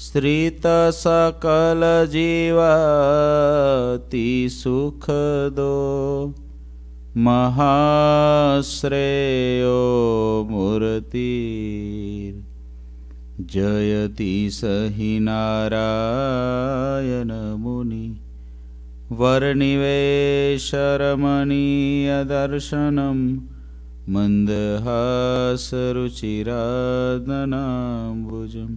श्रितसकलजीवतिसुखदो सुखदो महाश्रेयो मूर्तिर् जयति स हि नारायणमुनि वर्णिवेशरमणीयदर्शनं मन्दहासरुचिरादनाम्बुजम्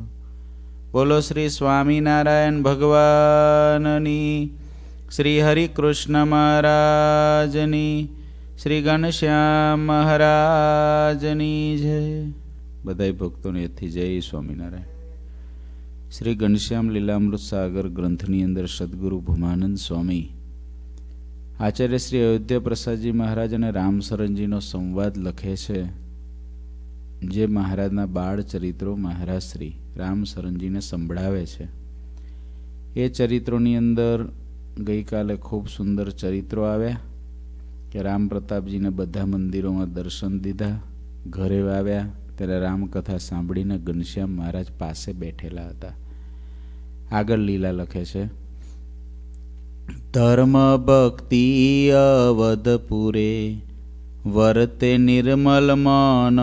બોલો શ્રી સ્વામિનારાયણ ભગવાનની શ્રી હરિકૃષ્ણ મહારાજની શ્રી ઘનશ્યામ મહારાજની જય બધાય ભક્તોને એથી જય સ્વામિનારાયણ શ્રી ઘનશ્યામ લીલામૃત સાગર ગ્રંથની અંદર સદગુરુ ભૂમાનંદ સ્વામી આચાર્ય શ્રી અયોધ્યા પ્રસાદજી મહારાજ અને રામસરણજીનો સંવાદ લખે છે જે મહારાજના બાળ ચરિત્રો મહારાજ શ્રી રામશરણજીને સંભળાવે છે એ ચરિત્રોની અંદર ગઈકાલે ખૂબ સુંદર ચરિત્રો આવ્યા કે રામ પ્રતાપજીને બધા મંદિરોમાં દર્શન દીધા ઘરે આવ્યા ત્યારે રામકથા સાંભળીને ઘનશ્યામ મહારાજ પાસે બેઠેલા હતા આગળ લીલા લખે છે ધર્મ ભક્તિ અવધપુરે વર્તે નિર્મલ મન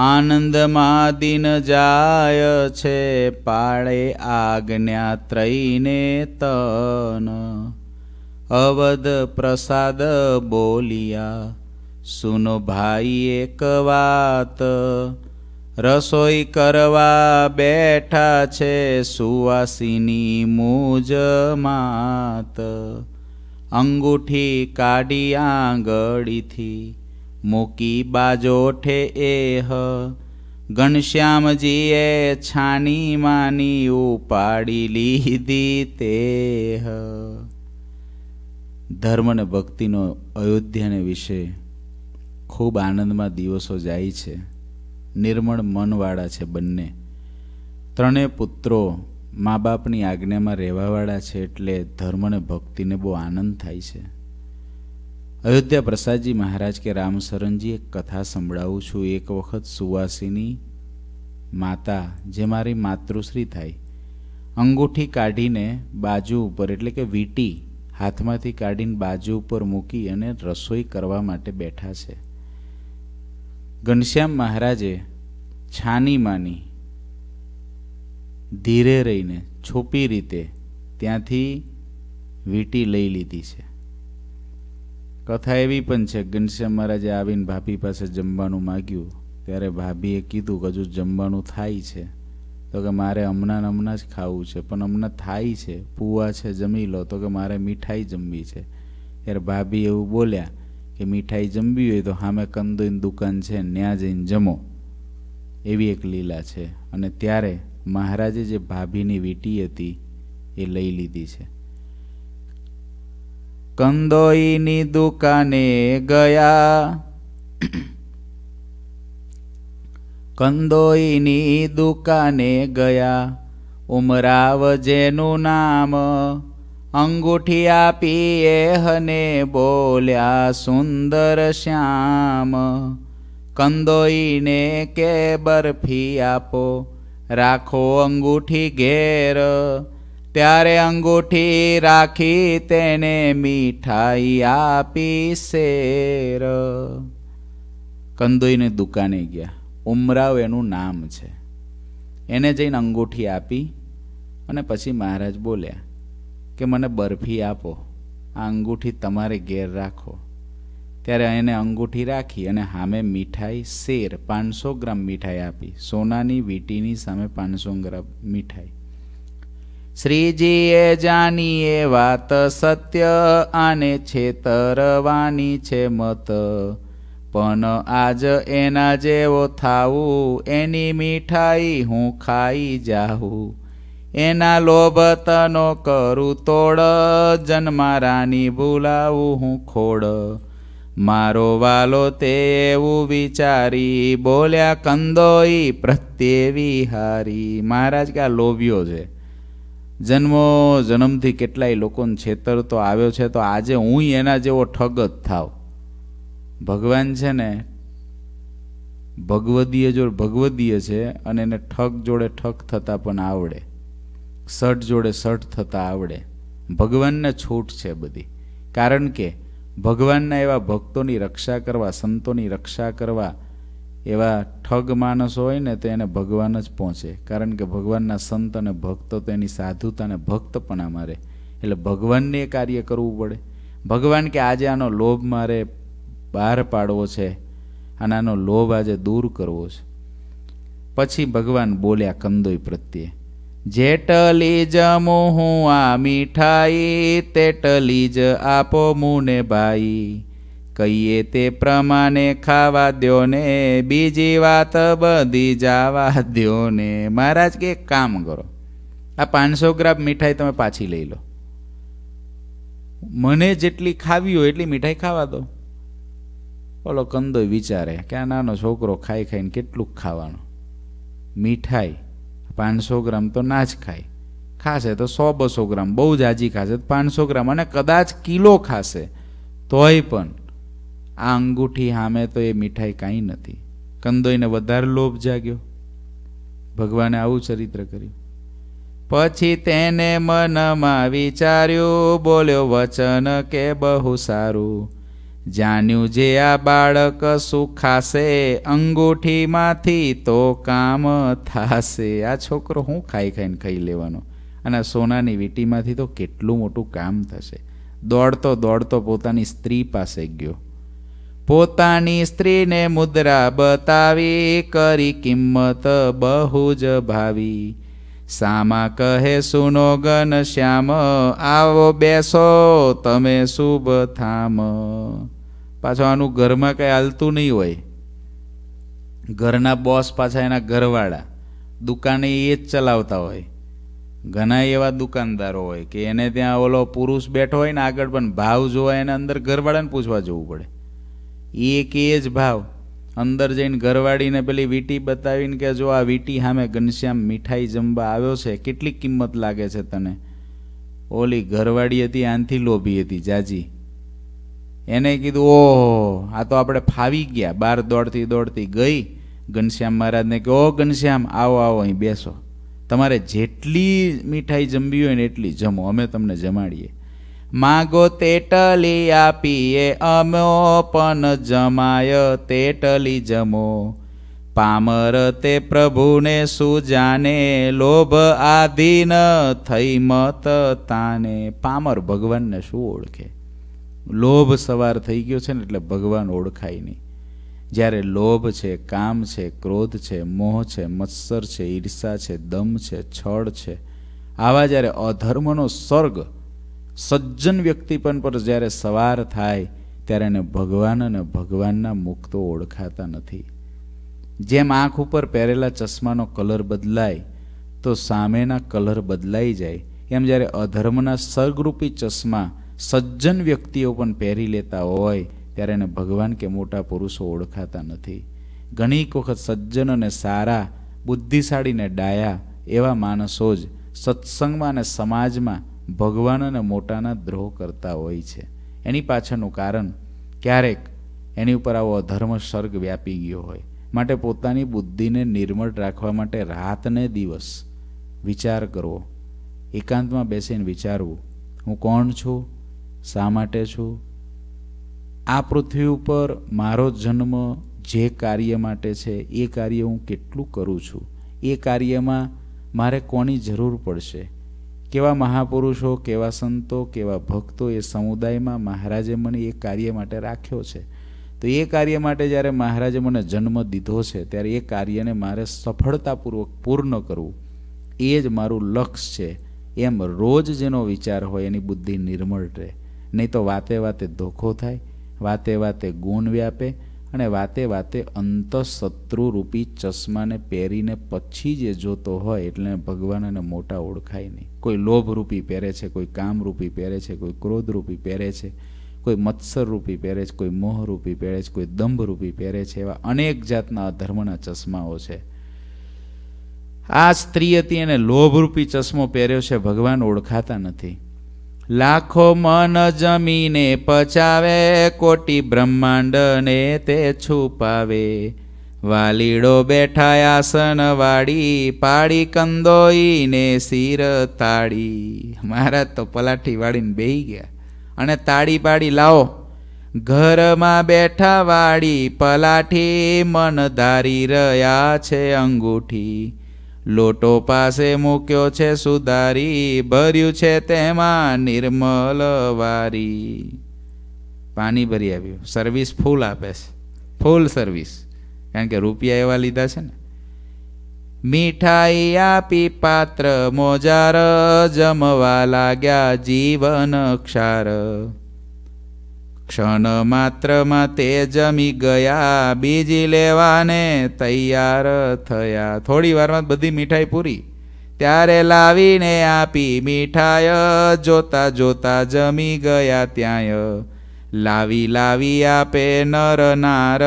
આનંદમાં દિન જાય છે પાળે આજ્ઞા ત્રયને તન અવધ પ્રસાદ બોલિયા સુનો ભાઈ એક વાત રસોઈ કરવા બેઠા છે સુવાસીની મૂજ માત અંગૂઠી કાઢી આંગળીથી મૂકી બાજોઠે ઠે એહ ઘનશ્યામજીએ છાની માની ઉપાડી લીધી તે ધર્મ અને ભક્તિનો અયોધ્યાને વિશે ખૂબ આનંદમાં દિવસો જાય છે નિર્મળ મનવાળા છે બંને ત્રણે પુત્રો મા બાપની આજ્ઞામાં રહેવાવાળા છે એટલે ધર્મને ભક્તિને બહુ આનંદ થાય છે અયોધ્યા પ્રસાદજી મહારાજ કે રામશરણજી એક કથા સંભળાવું છું એક વખત સુવાસીની માતા જે મારી માતૃશ્રી થાય અંગૂઠી કાઢીને બાજુ ઉપર એટલે કે વીટી હાથમાંથી કાઢીને બાજુ ઉપર મૂકી અને રસોઈ કરવા માટે બેઠા છે ઘનશ્યામ મહારાજે છાની માની ધીરે રહીને છોપી રીતે ત્યાંથી વીટી લઈ લીધી છે કથા એવી પણ છે ઘનશ્યામ મહારાજે આવીને ભાભી પાસે જમવાનું માગ્યું ત્યારે ભાભીએ કીધું કે હજુ જમવાનું થાય છે તો કે મારે હમણાં હમણાં જ ખાવું છે પણ હમણાં થાય છે પૂવા છે જમી લો તો કે મારે મીઠાઈ જમવી છે ત્યારે ભાભી એવું બોલ્યા કે મીઠાઈ જમવી હોય તો સામે કંદોઈની દુકાન છે ત્યાં જઈને જમો એવી એક લીલા છે અને ત્યારે મહારાજે જે ભાભીની વીટી હતી એ લઈ લીધી છે કંદોઈની દુકાને ગયા કંદોઈની દુકાને ગયા ઉમરાવ જેનું નામ અંગૂઠી આપી એ હને બોલ્યા સુંદર શ્યામ કંદોઈને કે બરફી આપો રાખો અંગૂઠી ઘેર ત્યારે અંગૂઠી રાખી તેને મીઠાઈ આપી શેર કંદોઈની દુકાને ગયા ઉમરાવ એનું નામ છે એને જઈને અંગૂઠી આપી અને પછી મહારાજ બોલ્યા કે મને બરફી આપો આ અંગૂઠી તમારે ઘેર રાખો ત્યારે એને અંગૂઠી રાખી અને સામે મીઠાઈ શેર પાંચસો ગ્રામ મીઠાઈ આપી સોનાની વીટીની સામે પાંચસો ગ્રામ મીઠાઈ શ્રીજીએ જાનીએ વાત સત્ય આને છેતરવાની છે મત પણ આજ એના જેવો થાવું એની મીઠાઈ હું ખાઈ જાઉં એના લોભતનો કરું તોડ જન્મારાની બોલાવું હું ખોડ મારો વાલો તે એવું વિચારી બોલ્યા કંદોઈ પ્રત્યે વિહારી મહારાજ કે આ લોભ્યો છે જન્મ જન્મથી કેટલાય લોકોને છેતર તો આવ્યો છે તો આજે હું એના જેવો ઠગ જ થાવ ભગવાન છે ને ભગવદીય જોડે ભગવદીય છે અને એને ઠગ જોડે ઠગ થતાં પણ આવડે શર્ટ જોડે શર્ટ થતાં આવડે ભગવાનને છૂટ છે બધી કારણ કે ભગવાનના એવા ભક્તોની રક્ષા કરવા સંતોની રક્ષા કરવા એવા ઠગ માણસ હોય ને તો એને ભગવાન જ પહોંચે કારણ કે ભગવાનના સંત અને ભક્તો તો એની સાધુતાને ભક્તપણા મારે એટલે ભગવાનને કાર્ય કરવું પડે ભગવાન કે આજે આનો લોભ મારે બહાર પાડવો છે અને આનો લોભ આજે દૂર કરવો છે પછી ભગવાન બોલ્યા કંદોઈ પ્રત્યે જેટલી જ મોહું આ મીઠાઈ તેટલી જ આપો મુને ભાઈ કહીએ તે પ્રમાણે ખાવા દો ને બીજી વાત બધી જાવા દો ને મહારાજ કે કામ કરો આ પાંચસો ગ્રામ મીઠાઈ તમે પાછી લઈ લો મને જેટલી ખાવી હોય એટલી મીઠાઈ ખાવા દો ઓલો કંદો વિચારે કે આ નાનો છોકરો ખાઈ ખાઈને કેટલું ખાવાનું મીઠાઈ પાંચસો ગ્રામ તો ના જ ખાય ખાશે તો સો બસો ગ્રામ બહુ જ આજી ખાશે તો પાંચસો ગ્રામ અને કદાચ કિલો ખાશે તોય પણ આ અંગૂઠી સામે તો એ મીઠાઈ કાંઈ નથી કંદોઈને વધારે લોભ જાગ્યો ભગવાને આવું ચરિત્ર કર્યું પછી તેને મનમાં વિચાર્યું બોલ્યો વચન કે બહુ સારું જાણ્યું જે આ બાળક સુખાશે અંગૂઠીમાંથી તો કામ થાશે આ છોકરો હું ખાઈ ખાઈને ખાઈ લેવાનો અને સોનાની વીટીમાંથી તો કેટલું મોટું કામ થશે દોડતો દોડતો પોતાની સ્ત્રી પાસે ગયો પોતાની સ્ત્રીને મુદ્રા બતાવી કરી કિંમત બહુ જ ભાવી શામા કહે સુનોગન શ્યામ આવો બેસો તમે શુભ થામ પાછો આનું ઘરમાં કંઈ હાલતું નહીં હોય ઘરના બોસ પાછા એના ઘરવાળા દુકાને એ જ ચલાવતા હોય ઘણા એવા દુકાનદારો હોય કે એને ત્યાં ઓલો પુરુષ બેઠો હોય ને આગળ પણ ભાવ જોવા એને અંદર ઘરવાળાને પૂછવા જવું પડે એ કે જ ભાવ અંદર જઈને ઘરવાળીને પેલી વીટી બતાવીને કે જો આ વીટી સામે ઘનશ્યામ મીઠાઈ જમવા આવ્યો છે કેટલી કિંમત લાગે છે તને ઓલી ઘરવાળી હતી આનથી લોભી હતી જાજી એને કીધું ઓહો આ તો આપણે ફાવી ગયા બહાર દોડતી દોડતી ગઈ ઘનશ્યામ મહારાજને કે ઓ ઘનશ્યામ આવો આવો અહીં બેસો તમારે જેટલી મીઠાઈ જમવી હોય ને એટલી જમો અમે તમને જમાડીએ માગો તેટલી આપીએ અમો પણ જમાય તેટલી જમો પામર તે પ્રભુને શું જાણે લોભ આધીન થઈ મત તાને પામર ભગવાનને શું ઓળખે લોભ સવાર થઈ ગયો છે ને એટલે ભગવાન ઓળખાય નહીં જ્યારે લોભ છે કામ છે ક્રોધ છે મોહ છે મત્સર છે ઈર્ષા છે દમ છે છળ છે આવા જ્યારે અધર્મનો સ્વર્ગ સજ્જન વ્યક્તિ પણ પર જ્યારે સવાર થાય ત્યારે એને ભગવાન અને ભગવાનના મુખ તો ઓળખાતા નથી જેમ આંખ ઉપર પહેરેલા ચશ્માનો કલર બદલાય તો સામેના કલર બદલાઈ જાય એમ જ્યારે અધર્મના સર્ગરૂપી ચશ્મા સજ્જન વ્યક્તિઓ પણ પહેરી લેતા હોય ત્યારે એને ભગવાન કે મોટા પુરુષો ઓળખાતા નથી ઘણી વખત સજ્જન અને સારા બુદ્ધિશાળીને ડાયા એવા માણસો જ સત્સંગમાં અને સમાજમાં ભગવાન અને મોટાના દ્રોહ કરતા હોય છે એની પાછળનું કારણ ક્યારેક એની ઉપર આવો અધર્મ સર્ગ વ્યાપી ગયો હોય માટે પોતાની બુદ્ધિને નિર્મળ રાખવા માટે રાતને દિવસ વિચાર કરવો એકાંતમાં બેસીને વિચારવું હું કોણ છું શા માટે છું આ પૃથ્વી ઉપર મારો જન્મ જે કાર્ય માટે છે એ કાર્ય હું કેટલું કરું છું એ કાર્યમાં મારે કોની જરૂર પડશે કેવા મહાપુરુષો કેવા સંતો કેવા ભક્તો એ સમુદાયમાં મહારાજે મને એ કાર્ય માટે રાખ્યો છે તો એ કાર્ય માટે જ્યારે મહારાજે મને જન્મ દીધો છે ત્યારે એ કાર્યને મારે સફળતાપૂર્વક પૂર્ણ કરવું એ જ મારું લક્ષ્ય છે એમ રોજ જેનો વિચાર હોય એની બુદ્ધિ નિર્મળ રહે નહીં તો વાતે વાતે ધોખો થાય વાતે વાતે ગુણ વ્યાપે અને વાતે વાતે અંતઃશત્રુરૂપી ચશ્માને પહેરીને પછી જે જોતો હોય એટલે ભગવાન અને મોટા ઓળખાય નહીં કોઈ લોભરૂપી પહેરે છે કોઈ કામરૂપી પહેરે છે કોઈ ક્રોધ રૂપી પહેરે છે કોઈ મત્સર રૂપી પહેરે છે કોઈ મોહરૂપી પહેરે છે કોઈ દંભરૂપી પહેરે છે એવા અનેક જાતના અધર્મના ચશ્માઓ છે આ સ્ત્રી હતી એને લોભરૂપી ચશ્મો પહેર્યો છે ભગવાન ઓળખાતા નથી લાખો મન જમીને પચાવે કોટી બ્રહ્માંડ ને તે છુપાવે વાલીડો બેઠા આસન વાળી પાડી કંદોઈને શિર તાળી મહારાજ તો પલાઠી વાળીને બેહી ગયા અને તાળી પાડી લાવો ઘરમાં બેઠા વાળી પલાઠી મન ધારી રહ્યા છે અંગૂઠી લોટો પાસે મૂક્યો છે સુધારી ભર્યું છે તેમાં નિર્મલ વારી પાણી ભરી આવ્યું સર્વિસ ફૂલ આપે છે ફૂલ સર્વિસ કારણ કે રૂપિયા એવા લીધા છે ને મીઠાઈ આપી પાત્ર મોજાર જમવા લાગ્યા જીવન ક્ષાર ક્ષણ માત્રમાં તે જમી ગયા બીજી લેવાને તૈયાર થયા થોડી વારમાં બધી મીઠાઈ પૂરી ત્યારે લાવીને આપી મીઠાઈ જોતા જોતા જમી ગયા ત્યાંય લાવી લાવી આપે નર નાર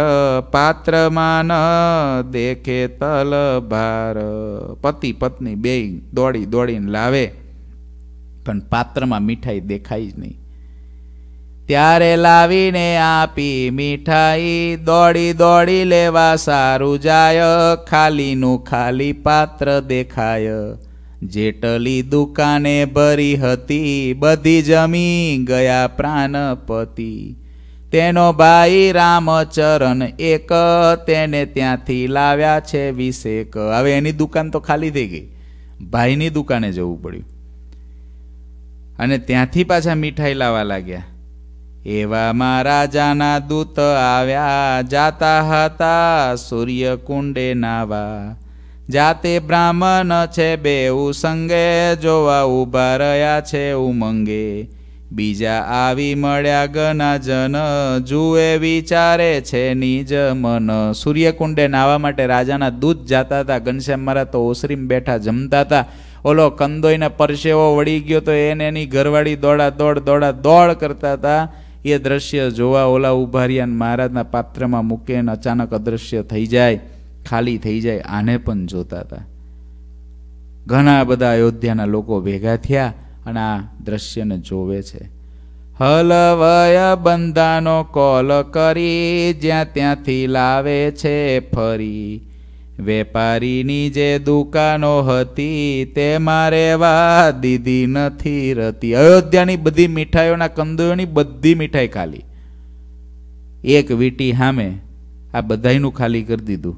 પાત્રમાં ન દેખે તલ ભાર પતિ પત્ની બે દોડી દોડીને લાવે પણ પાત્રમાં મીઠાઈ દેખાય જ નહીં ત્યારે લાવીને આપી મીઠાઈ દોડી દોડી લેવા સારું જાય ખાલીનું ખાલી પાત્ર દેખાય જેટલી દુકાને ભરી હતી બધી જમી ગયા પ્રાણપતિ તેનો ભાઈ રામચરણ એક તેને ત્યાંથી લાવ્યા છે વિશેક હવે એની દુકાન તો ખાલી થઈ ગઈ ભાઈની દુકાને જવું પડ્યું અને ત્યાંથી પાછા મીઠાઈ લાવવા લાગ્યા એવામાં રાજાના દૂત આવ્યા જાતા હતા સૂર્યકુંડે નાવા જાતે બ્રાહ્મણ છે બેઉ સંગે જોવા ઉભા રહ્યા છે ઉમંગે બીજા આવી મળ્યા ગના જન જુએ વિચારે છે નિજ મન સૂર્યકુંડે નાવા માટે રાજાના દૂધ જાતા હતા ઘનશ્યામ મારા તો ઓસરીમ બેઠા જમતા હતા ઓલો કંદોઈને પરસેવો વળી ગયો તો એને એની ઘરવાળી દોડા દોડ દોડા દોડ કરતા હતા એ દ્રશ્ય જોવા ઓલા ઉભારિયાન મહારાજના પાત્રમાં મૂકે અને અચાનક અદ્રશ્ય થઈ જાય ખાલી થઈ જાય આને પણ જોતા હતા ઘણા બધા અયોધ્યાના લોકો ભેગા થયા અને આ દ્રશ્યને જોવે છે હલવય બંધાનો કોલ કરી જ્યાં ત્યાંથી લાવે છે ફરી વેપારીની જે દુકાનો હતી તે મારે વા દીધી નથી રતી અયોધ્યાની બધી મીઠાઈઓના કંદોની બધી મીઠાઈ ખાલી એક વીટી સામે આ બધાયનું ખાલી કરી દીધું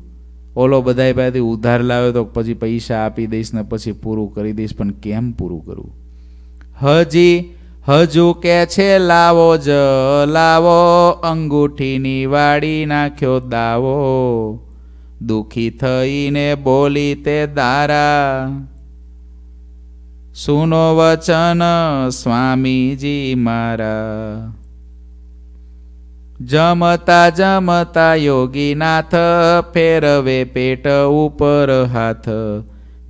ઓલો બધાય પાસેથી ઉધાર લાવ્યો તો પછી પૈસા આપી દઈશ ને પછી પૂરું કરી દઈશ પણ કેમ પૂરું કરવું હજી હજુ કે છે લાવો જ લાવો અંગૂઠીની વાડી નાખ્યો દાવો દુખી થઈને બોલી તે દારા સુનો વચન સ્વામીજી મારા જમતા જમતા યોગીનાથ ફેરવે પેટ ઉપર હાથ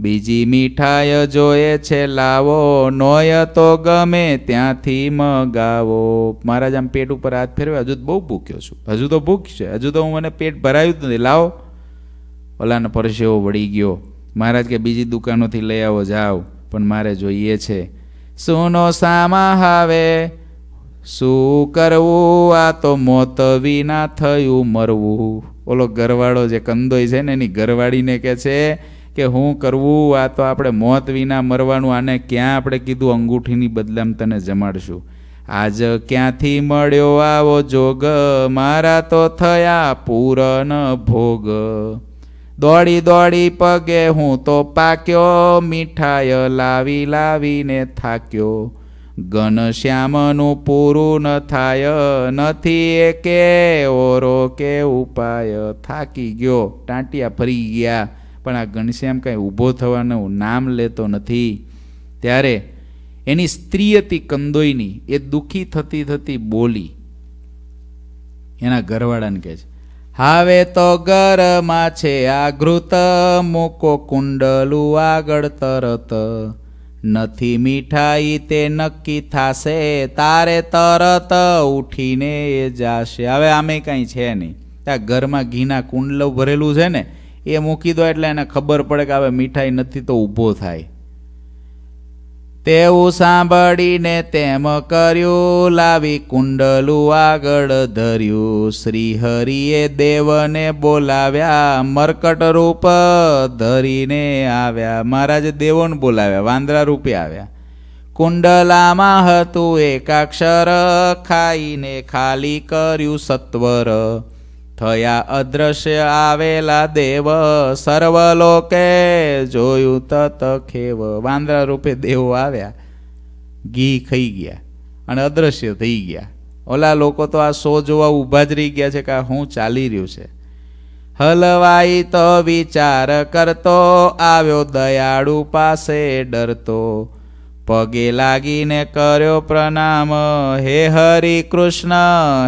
બીજી મીઠાઈ જોએ છે લાવો નોય તો ગમે ત્યાંથી મગાવો મારા આમ પેટ ઉપર હાથ ફેરવે હજુ બહુ ભૂખ્યો છું હજુ તો ભૂખ છે હજુ તો હું મને પેટ ભરાયું જ નથી લાવો ઓલાનો પરસેવો વળી ગયો મહારાજ કે બીજી દુકાનોથી લઈ આવો જાઓ પણ મારે જોઈએ છે સોનો સામા હવે શું કરવું આ તો મોત વિના થયું મરવું ઓલો ઘરવાળો જે કંદોય છે ને એની ઘરવાળીને કે છે કે હું કરવું આ તો આપણે મોત વિના મરવાનું આને ક્યાં આપણે કીધું અંગૂઠીની બદલામ તને જમાડશું આજ ક્યાંથી મળ્યો આવો જોગ મારા તો થયા પૂરન ભોગ દોડી દોડી પગે હું તો પાક્યો મીઠાઈ લાવી લાવીને થાક્યો ઘનશ્યામનું પૂરું ન થાય નથી એ કે ઓરો કે ઉપાય થાકી ગયો ટાંટિયા ફરી ગયા પણ આ ઘનશ્યામ કાંઈ ઊભો થવાનું નામ લેતો નથી ત્યારે એની સ્ત્રી હતી કંદોઈની એ દુઃખી થતી થતી બોલી એના ઘરવાળાને કહે છે હવે તો ઘરમાં છે આ ઘૃત મૂકો કુંડલું આગળ તરત નથી મીઠાઈ તે નક્કી થાશે તારે તરત ઉઠીને એ જાશે હવે આમે કાંઈ છે નહીં ત્યાં ઘરમાં ઘીના કુંડલો ભરેલું છે ને એ મૂકી દો એટલે એને ખબર પડે કે હવે મીઠાઈ નથી તો ઊભો થાય તેવું સાંભળીને તેમ કર્યું લાવી કુંડલું આગળ ધર્યું શ્રીહરિએ દેવને બોલાવ્યા મરકટ રૂપ ધરીને આવ્યા મહારાજ દેવોને બોલાવ્યા વાંદરા રૂપે આવ્યા કુંડલામાં હતું એકાક્ષર ખાઈને ખાલી કર્યું સત્વર થયા અદ્રશ્ય આવેલા દેવ સર્વલોકે જોયું તત ખેવ વાંદરા રૂપે દેવો આવ્યા ઘી ખાઈ ગયા અને અદ્રશ્ય થઈ ગયા ઓલા લોકો તો આ શો જોવા ઊભા જ રહી ગયા છે કે હું ચાલી રહ્યું છે હલવાઈ તો વિચાર કરતો આવ્યો દયાળુ પાસે ડરતો પગે લાગીને કર્યો પ્રણામ હે હરિ કૃષ્ણ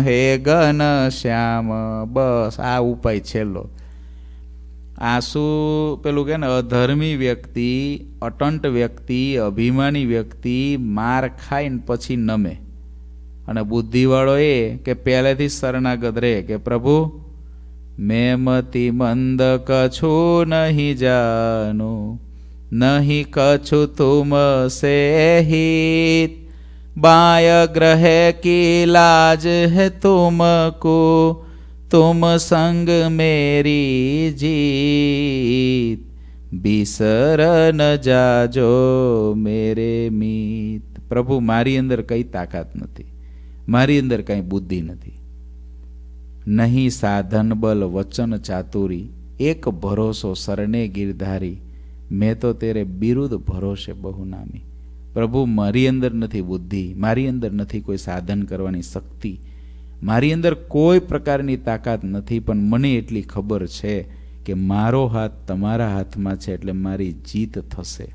હે ઘન શ્યામ બસ આ ઉપાય છેલ્લો આંસુ પેલું કે ને અધર્મી વ્યક્તિ અટંટ વ્યક્તિ અભિમાની વ્યક્તિ માર ખાઈને પછી નમે અને બુદ્ધિવાળો એ કે પહેલેથી શરણાગત રહે કે પ્રભુ મેમતી મંદ કછું નહીં જાનું नहीं कछु तुम से हित बाय ग्रह की लाज है तुमको तुम संग मेरी जीत बिसरन जाजो मेरे मीत प्रभु मारी अंदर कई ताकत नहीं मारी अंदर कई बुद्धि नहीं नहीं साधन बल वचन चातुरी एक भरोसो सरने गिरधारी મેં તો તેરે બિરુદ ભરોસે બહુ નામી પ્રભુ મારી અંદર નથી બુદ્ધિ મારી અંદર નથી કોઈ સાધન કરવાની શક્તિ મારી અંદર કોઈ પ્રકારની તાકાત નથી પણ મને એટલી ખબર છે કે મારો હાથ તમારા હાથમાં છે એટલે મારી જીત થશે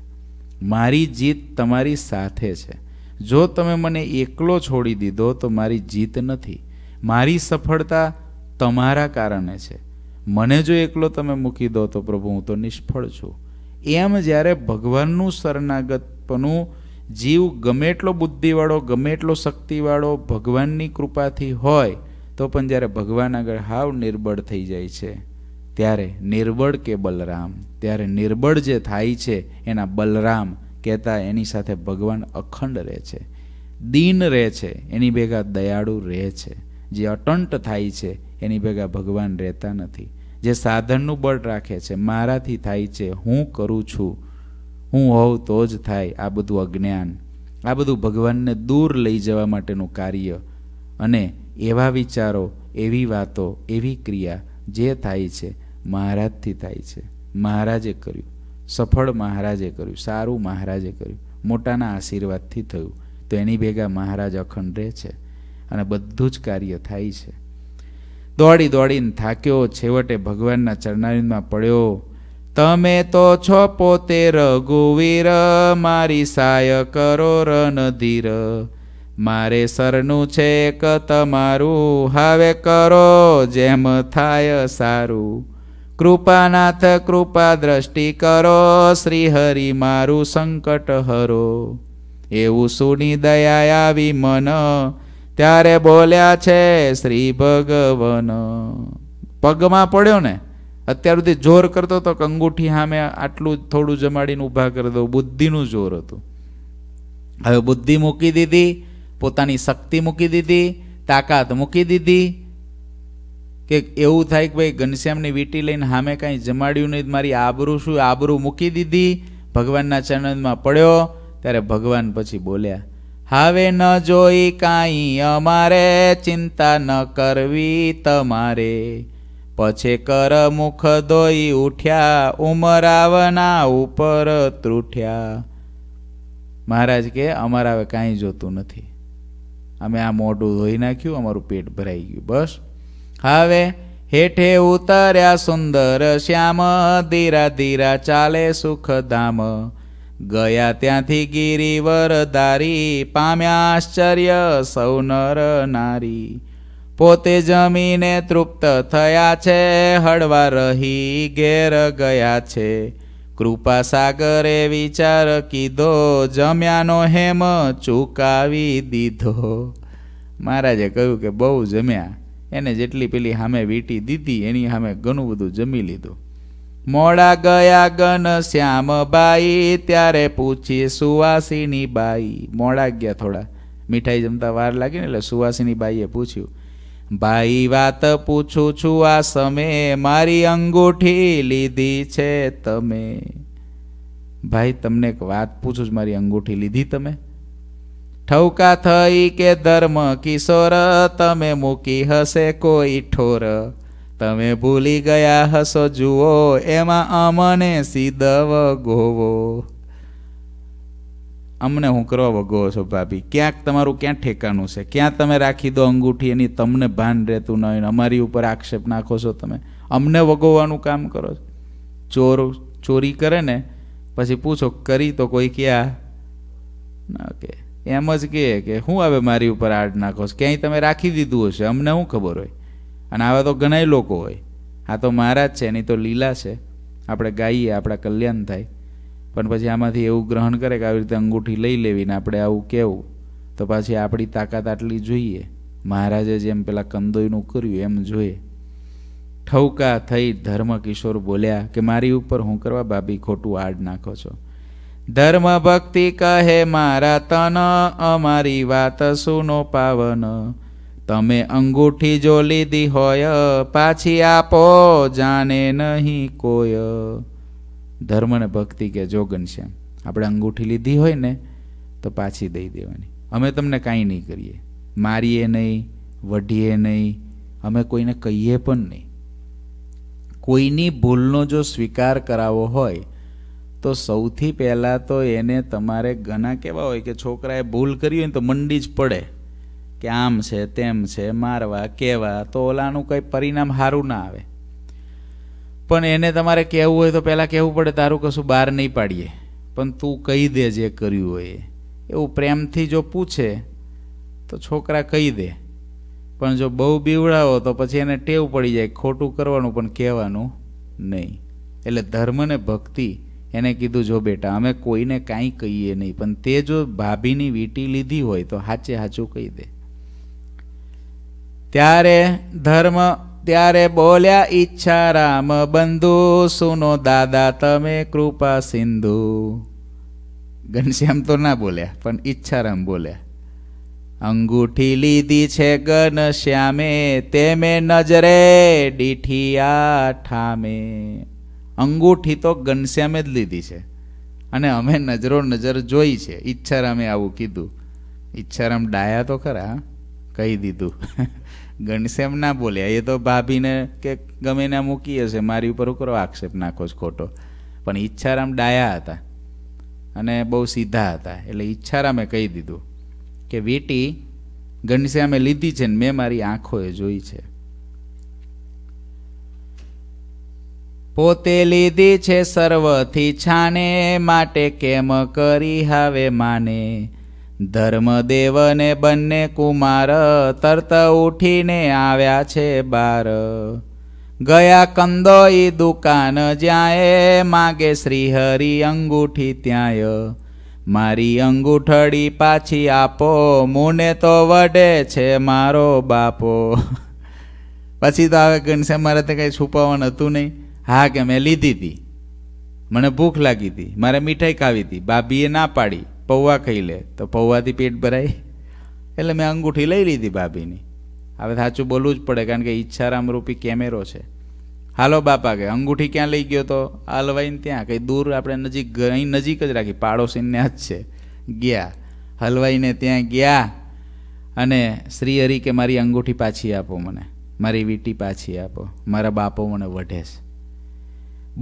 મારી જીત તમારી સાથે છે જો તમે મને એકલો છોડી દીધો તો મારી જીત નથી મારી સફળતા તમારા કારણે છે મને જો એકલો તમે મૂકી દો તો પ્રભુ હું તો નિષ્ફળ છું એમ જ્યારે ભગવાનનું શરણાગતપણું જીવ ગમે એટલો બુદ્ધિવાળો ગમે એટલો શક્તિવાળો ભગવાનની કૃપાથી હોય તો પણ જ્યારે ભગવાન આગળ હાવ નિર્બળ થઈ જાય છે ત્યારે નિર્બળ કે બલરામ ત્યારે નિર્બળ જે થાય છે એના બલરામ કહેતા એની સાથે ભગવાન અખંડ રહે છે દીન રહે છે એની ભેગા દયાળુ રહે છે જે અટંટ થાય છે એની ભેગા ભગવાન રહેતા નથી જે સાધનનું બળ રાખે છે મારાથી થાય છે હું કરું છું હું હોઉં તો જ થાય આ બધું અજ્ઞાન આ બધું ભગવાનને દૂર લઈ જવા માટેનું કાર્ય અને એવા વિચારો એવી વાતો એવી ક્રિયા જે થાય છે મહારાજથી થાય છે મહારાજે કર્યું સફળ મહારાજે કર્યું સારું મહારાજે કર્યું મોટાના આશીર્વાદથી થયું તો એની ભેગા મહારાજ અખંડ રહે છે અને બધું જ કાર્ય થાય છે દોડી દોડીને થાક્યો છેવટે ભગવાનના ચરણારીમાં પડ્યો તમે તો છો પોતે રઘુવીર મારી સાય કરો રનધીર મારે સરનું છે એક તમારું હવે કરો જેમ થાય સારું કૃપાનાથ કૃપા દ્રષ્ટિ કરો શ્રીહરિ મારું સંકટ હરો એવું સુની દયા આવી મન ત્યારે બોલ્યા છે શ્રી ભગવન પગમાં પડ્યો ને અત્યાર સુધી જોર કરતો તો કંગૂઠી સામે આટલું થોડું જમાડીને ઊભા કરતો બુદ્ધિનું જોર હતું હવે બુદ્ધિ મૂકી દીધી પોતાની શક્તિ મૂકી દીધી તાકાત મૂકી દીધી કે એવું થાય કે ભાઈ ઘનશ્યામની વીટી લઈને સામે કાંઈ જમાડ્યું નહીં મારી આબરું શું આબરું મૂકી દીધી ભગવાનના ચરણમાં પડ્યો ત્યારે ભગવાન પછી બોલ્યા હવે ન જોઈ કાંઈ અમારે ચિંતા ન કરવી તમારે પછે કર મુખ દોઈ ઉઠ્યા ઉમરાવના ઉપર ત્રુઠ્યા મહારાજ કે અમારે હવે કાંઈ જોતું નથી અમે આ મોઢું ધોઈ નાખ્યું અમારું પેટ ભરાઈ ગયું બસ હવે હેઠે ઉતર્યા સુંદર શ્યામ ધીરા ધીરા ચાલે સુખ ધામ ગયા ત્યાંથી ગિરિવર ધારી પામ્યા આશ્ચર્ય સૌ નારી પોતે જમીને તૃપ્ત થયા છે હળવા રહી ઘેર ગયા છે કૃપા સાગરે વિચાર કીધો જમ્યાનો હેમ ચૂકાવી દીધો મહારાજે કહ્યું કે બહુ જમ્યા એને જેટલી પેલી સામે વીટી દીધી એની સામે ઘણું બધું જમી લીધું મોડા ગયા ગન શ્યામબાઈ ત્યારે પૂછી સુવાસીની બાઈ મોડા ગયા થોડા મીઠાઈ જમતા વાર લાગી ને એટલે સુવાસીની બાઈએ પૂછ્યું ભાઈ વાત પૂછું છું આ સમે મારી અંગૂઠી લીધી છે તમે ભાઈ તમને એક વાત પૂછું છું મારી અંગૂઠી લીધી તમે ઠવકા થઈ કે ધર્મ કિશોર તમે મૂકી હશે કોઈ ઠોર તમે ભૂલી ગયા હસો જુઓ એમાં અમને સીધવ ગોવો અમને હું કરો વગો છો ભાભી ક્યાંક તમારું ક્યાં ઠેકાનું છે ક્યાં તમે રાખી દો અંગૂઠી એની તમને ભાન રહેતું નહીં હોય અમારી ઉપર આક્ષેપ નાખો છો તમે અમને વગોવાનું કામ કરો ચોર ચોરી કરે ને પછી પૂછો કરી તો કોઈ ક્યાં કે એમ જ કહે કે હું હવે મારી ઉપર આડ નાખો છો ક્યાંય તમે રાખી દીધું હશે અમને શું ખબર હોય અને આવા તો ઘણાય લોકો હોય આ તો મહારાજ છે એની તો લીલા છે આપણે ગાઈએ આપણા કલ્યાણ થાય પણ પછી આમાંથી એવું ગ્રહણ કરે કે આવી રીતે અંગૂઠી લઈ લેવીને આપણે આવું કહેવું તો પાછી આપણી તાકાત આટલી જોઈએ મહારાજે જેમ પેલા કંદોઈનું કર્યું એમ જોઈએ ઠૌકા થઈ ધર્મ કિશોર બોલ્યા કે મારી ઉપર હું કરવા બાબી ખોટું આડ નાખો છો ધર્મ ભક્તિ કહે મારા તન અમારી વાત સુનો પાવન તમે અંગૂઠી જો લીધી હોય પાછી આપો જાને નહીં કોય ધર્મ ને ભક્તિ કે જોગન છે આપણે અંગૂઠી લીધી હોય ને તો પાછી દઈ દેવાની અમે તમને કાંઈ નહીં કરીએ મારીએ નહીં વઢીએ નહીં અમે કોઈને કહીએ પણ નહીં કોઈની ભૂલનો જો સ્વીકાર કરાવવો હોય તો સૌથી પહેલાં તો એને તમારે ઘણા કહેવા હોય કે છોકરાએ ભૂલ કરી હોય ને તો મંડી જ પડે કે આમ છે તેમ છે મારવા કહેવા તો ઓલાનું કંઈ પરિણામ સારું ના આવે પણ એને તમારે કહેવું હોય તો પહેલાં કહેવું પડે તારું કશું બહાર નહીં પાડીએ પણ તું કહી દે જે કર્યું હોય એવું પ્રેમથી જો પૂછે તો છોકરા કહી દે પણ જો બહુ બીવડાવો તો પછી એને ટેવ પડી જાય ખોટું કરવાનું પણ કહેવાનું નહીં એટલે ધર્મને ભક્તિ એને કીધું જો બેટા અમે કોઈને કાંઈ કહીએ નહીં પણ તે જો ભાભીની વીંટી લીધી હોય તો સાચે સાચું કહી દે ત્યારે ધર્મ ત્યારે બોલ્યા ઈચ્છા રામ બંધુ સુનો દાદા તમે કૃપા સિંધુ ઘનશ્યામ તો ના બોલ્યા પણ ઈચ્છારામ બોલ્યા અંગૂઠી લીધી છે ઘનશ્યામે તેમે નજરે ડીઠિયા ઠામે અંગૂઠી તો ઘનશ્યામે જ લીધી છે અને અમે નજરો નજર જોઈ છે ઈચ્છારામે આવું કીધું ઈચ્છારામ ડાયા તો ખરા કહી દીધું ગણસેમ ના બોલ્યા એ તો ભાભીને કે ગમે ને મૂકી હશે મારી ઉપર કરો આક્ષેપ નાખો જ ખોટો પણ ઈચ્છારામ ડાયા હતા અને બહુ સીધા હતા એટલે ઈચ્છારામે કહી દીધું કે વીટી ઘનશ્યામે લીધી છે ને મેં મારી આંખોએ જોઈ છે પોતે લીધી છે સર્વથી છાને માટે કેમ કરી હવે માને ધર્મદેવને બંને કુમાર તરત ઉઠીને આવ્યા છે બાર ગયા કંદોઈ દુકાન જ્યાં એ માગે શ્રીહરિ અંગૂઠી ત્યાંય મારી અંગૂઠડી પાછી આપો મુને તો વડે છે મારો બાપો પછી તો આવે ગણશે મારે તે કંઈ છુપાવવાનું હતું નહીં હા કે મેં લીધી હતી મને ભૂખ લાગી હતી મારે મીઠાઈ ખાવી હતી બાબીએ ના પાડી પૌવા ખાઈ લે તો પૌવાથી પેટ ભરાય એટલે મેં અંગૂઠી લઈ લીધી ભાભીની હવે સાચું બોલવું જ પડે કારણ કે ઈચ્છારામ રૂપી કેમેરો છે હાલો બાપા કે અંગૂઠી ક્યાં લઈ ગયો તો હલવાઈને ત્યાં કંઈ દૂર આપણે નજીક અહીં નજીક જ રાખી પાડોશીને આ જ છે ગયા હલવાઈને ત્યાં ગયા અને શ્રી હરિ કે મારી અંગૂઠી પાછી આપો મને મારી વીટી પાછી આપો મારા બાપો મને વઢે છે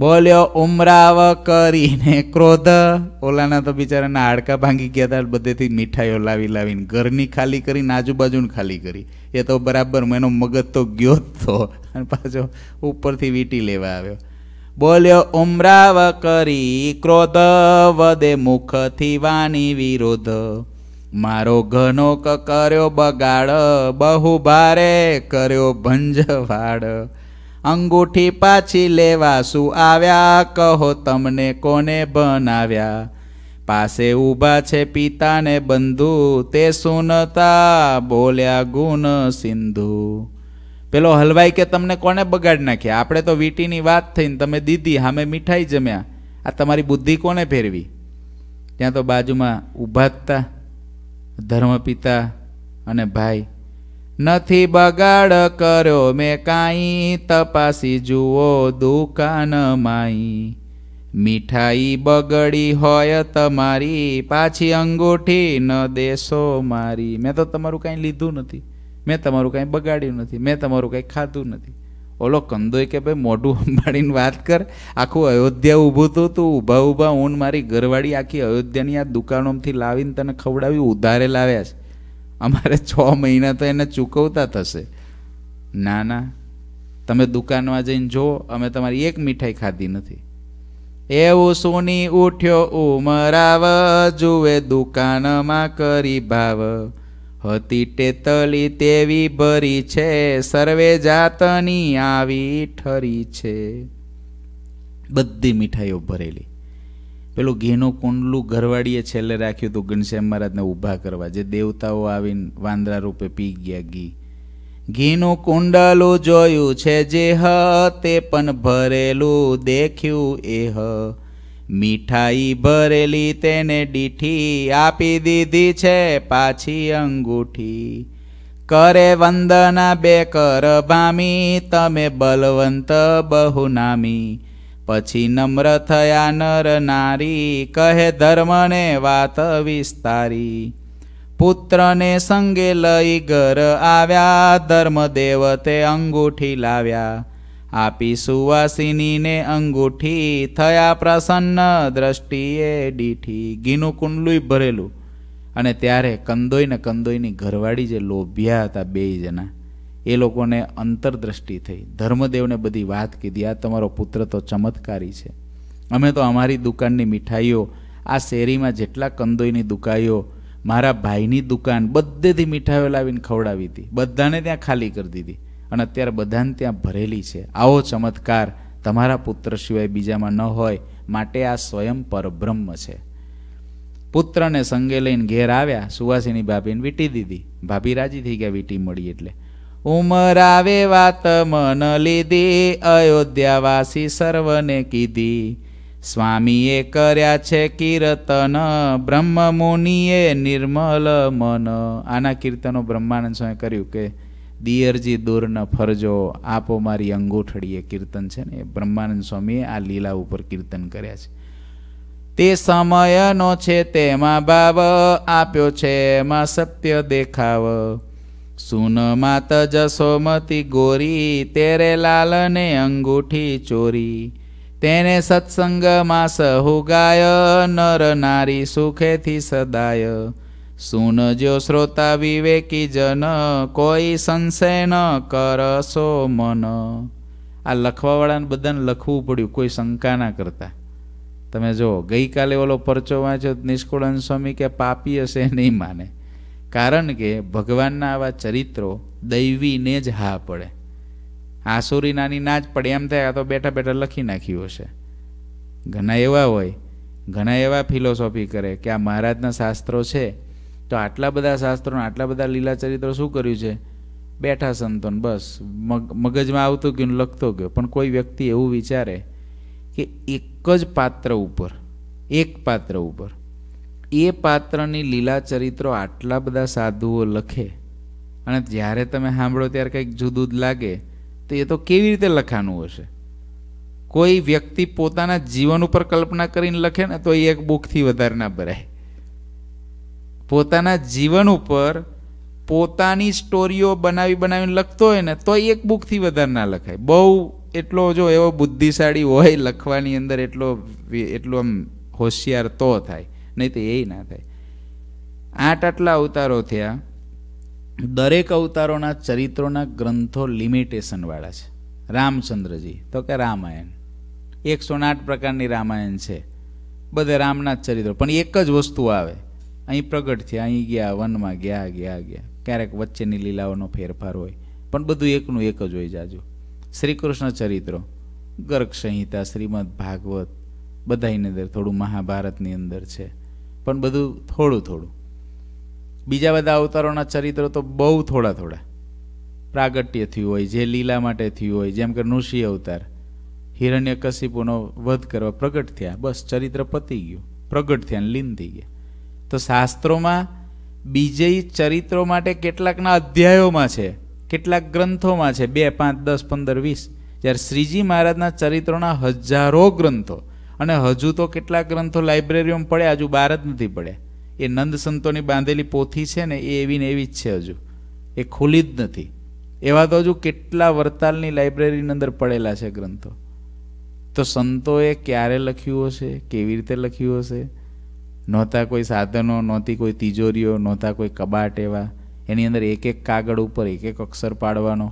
બોલ્યો ઉમરાવ કરીને ક્રોધ ઓલાના તો બિચારાના હાડકા ભાંગી ગયા હતા બધેથી મીઠાઈઓ લાવી લાવીને ઘરની ખાલી કરીને આજુબાજુને ખાલી કરી એ તો બરાબર એનો મગજ તો ગયો જ તો અને પાછો ઉપરથી વીંટી લેવા આવ્યો બોલ્યો ઉમરાવ કરી ક્રોધ વદે મુખથી વાણી વિરોધ મારો ઘનો કર્યો બગાડ બહુ ભારે કર્યો ભંજવાડ અંગૂઠી પાછી લેવા શું આવ્યા કહો તમને કોને બનાવ્યા પાસે ઊભા છે પિતાને બંધુ તે સુનતા બોલ્યા ગુણ સિંધુ પેલો હલવાઈ કે તમને કોને બગાડ નાખ્યા આપણે તો વીટીની વાત થઈને તમે દીધી હામે મીઠાઈ જમ્યા આ તમારી બુદ્ધિ કોને ફેરવી ત્યાં તો બાજુમાં ઊભા હતા ધર્મપિતા અને ભાઈ નથી બગાડ કર્યો મેં કાંઈ તપાસી જુઓ દુકાન માઈ મીઠાઈ બગડી હોય તમારી પાછી અંગૂઠી ન દેશો મારી મેં તો તમારું કાંઈ લીધું નથી મેં તમારું કાંઈ બગાડ્યું નથી મેં તમારું કાંઈ ખાધું નથી ઓલો કંદોય કે ભાઈ મોઢું સંભાળીને વાત કર આખું અયોધ્યા ઊભું હતું તું ઊભા ઊભા ઊન મારી ઘરવાળી આખી અયોધ્યાની આ દુકાનોમાંથી લાવીને તને ખવડાવી ઉધારે લાવ્યા છે અમારે છ મહિના તો એને ચૂકવતા થશે ના ના તમે દુકાનમાં જઈને જો અમે તમારી એક મીઠાઈ ખાધી નથી એવું સોની ઉઠ્યો ઉમરાવ જુએ દુકાનમાં કરી ભાવ હતી ટેતલી તેવી ભરી છે સર્વે જાતની આવી ઠરી છે બધી મીઠાઈઓ ભરેલી પેલું ઘીનું કુંડલું ઘરવાળીએ છેલ્લે રાખ્યું હતું ઘનશ્યામ મહારાજને ઊભા કરવા જે દેવતાઓ આવીને વાંદરા રૂપે પી ગયા ઘી ઘીનું કુંડલું જોયું છે જે હ તે પણ ભરેલું દેખ્યું એ હ મીઠાઈ ભરેલી તેને દીઠી આપી દીધી છે પાછી અંગૂઠી કરે વંદના બે કર ભામી તમે બલવંત બહુનામી પછી નમ્ર થયા નર નારી કહે ધર્મને વાત વિસ્તારી પુત્રને સંગે લઈ ઘર આવ્યા ધર્મ દેવતે અંગૂઠી લાવ્યા આપી સુવાસિનીને અંગૂઠી થયા પ્રસન્ન દ્રષ્ટિએ ડીઠી ગીનું કુંડલું ભરેલું અને ત્યારે કંદોઈ ને કંદોઈની ઘરવાળી જે લોભ્યા હતા બે જણા એ લોકોને અંતરદ્રષ્ટિ થઈ ધર્મદેવને બધી વાત કીધી આ તમારો પુત્ર તો ચમત્કારી છે અમે તો અમારી દુકાનની મીઠાઈઓ આ શેરીમાં જેટલા કંદોઈની દુકાઈઓ મારા ભાઈની દુકાન બધેથી મીઠાઈઓ લાવીને ખવડાવી હતી બધાને ત્યાં ખાલી કરી દીધી અને અત્યારે બધાને ત્યાં ભરેલી છે આવો ચમત્કાર તમારા પુત્ર સિવાય બીજામાં ન હોય માટે આ સ્વયં પરબ્રહ્મ છે પુત્રને સંગે લઈને ઘેર આવ્યા સુવાસીની ભાભીને વીંટી દીધી ભાભી રાજી થઈ ગયા વીટી મળી એટલે ઉમરાવે વાત મન લીધી અયોધ્યાવાસી સર્વને કીધી સ્વામીએ કર્યા છે કીર્તન બ્રહ્મ મુનિએ નિર્મલ મન આના કીર્તનો બ્રહ્માનંદ સ્વામી કર્યું કે દિયરજી દૂર ન ફરજો આપો મારી અંગૂઠડી એ કીર્તન છે ને બ્રહ્માનંદ સ્વામીએ આ લીલા ઉપર કીર્તન કર્યા છે તે સમયનો છે તેમાં ભાવ આપ્યો છે એમાં સત્ય દેખાવ સુન માત જસોમતી ગોરી તેરે લાલને અંગૂઠી ચોરી તેને સત્સંગ સત્સંગમાં સહુગાય નર નારી સુખેથી સદાય સુન જો શ્રોતા વિવેકી જન કોઈ સંશય ન કરશો મન આ લખવા વાળાને બધાને લખવું પડ્યું કોઈ શંકા ના કરતા તમે જો ગઈકાલે ઓલો પરચો વાંચ્યો નિષ્કુળન સ્વામી કે પાપી હશે નહીં માને કારણ કે ભગવાનના આવા ચરિત્રો દૈવીને જ હા પડે આસુરી નાની ના જ પડે એમ થાય આ તો બેઠા બેઠા લખી નાખ્યું હશે ઘણા એવા હોય ઘણા એવા ફિલોસોફી કરે કે આ મહારાજના શાસ્ત્રો છે તો આટલા બધા શાસ્ત્રોને આટલા બધા લીલા ચરિત્રો શું કર્યું છે બેઠા સંતોન બસ મગજમાં આવતું ગયું લખતો ગયો પણ કોઈ વ્યક્તિ એવું વિચારે કે એક જ પાત્ર ઉપર એક પાત્ર ઉપર એ પાત્રની લીલા ચરિત્રો આટલા બધા સાધુઓ લખે અને જ્યારે તમે સાંભળો ત્યારે કંઈક જુદું જ લાગે તો એ તો કેવી રીતે લખાનું હશે કોઈ વ્યક્તિ પોતાના જીવન ઉપર કલ્પના કરીને લખે ને તો એ એક બુકથી વધારે ના ભરાય પોતાના જીવન ઉપર પોતાની સ્ટોરીઓ બનાવી બનાવીને લખતો હોય ને તો એક બુકથી વધારે ના લખાય બહુ એટલો જો એવો બુદ્ધિશાળી હોય લખવાની અંદર એટલો એટલો આમ હોશિયાર તો થાય નહીં તો એ ના થાય આઠ આટલા અવતારો થયા દરેક અવતારોના ચરિત્રોના ગ્રંથો લિમિટેશનવાળા છે રામચંદ્રજી તો કે રામાયણ એકસો આઠ પ્રકારની રામાયણ છે બધે રામના જ ચરિત્રો પણ એક જ વસ્તુ આવે અહીં પ્રગટ થયા અહીં ગયા વનમાં ગયા ગયા ગયા ક્યારેક વચ્ચેની લીલાઓનો ફેરફાર હોય પણ બધું એકનું એક જ હોય જાજુ શ્રી કૃષ્ણ ચરિત્રો ગર્ગ સંહિતા શ્રીમદ ભાગવત બધાની અંદર થોડું મહાભારતની અંદર છે પણ બધું થોડું થોડું બીજા બધા અવતારોના ચરિત્રો તો બહુ થોડા થોડા પ્રાગટ્ય થયું હોય જે લીલા માટે થયું હોય જેમ કે નૃષિ અવતાર હિરણ્ય કશિપુનો વધ કરવા પ્રગટ થયા બસ ચરિત્ર પતી ગયું પ્રગટ થયા લીન થઈ ગયા તો શાસ્ત્રોમાં બીજે ચરિત્રો માટે કેટલાકના અધ્યાયોમાં છે કેટલાક ગ્રંથોમાં છે બે પાંચ દસ પંદર વીસ જ્યારે શ્રીજી મહારાજના ચરિત્રોના હજારો ગ્રંથો અને હજુ તો કેટલા ગ્રંથો લાઇબ્રેરીઓમાં પડે હજુ બહાર જ નથી પડ્યા એ નંદ સંતોની બાંધેલી પોથી છે ને એ એવી ને એવી જ છે હજુ એ ખુલી જ નથી એવા તો હજુ કેટલા વરતાલની લાઇબ્રેરીની અંદર પડેલા છે ગ્રંથો તો સંતોએ ક્યારે લખ્યું હશે કેવી રીતે લખ્યું હશે નહોતા કોઈ સાધનો નહોતી કોઈ તિજોરીઓ નહોતા કોઈ કબાટ એવા એની અંદર એક એક કાગળ ઉપર એક એક અક્ષર પાડવાનો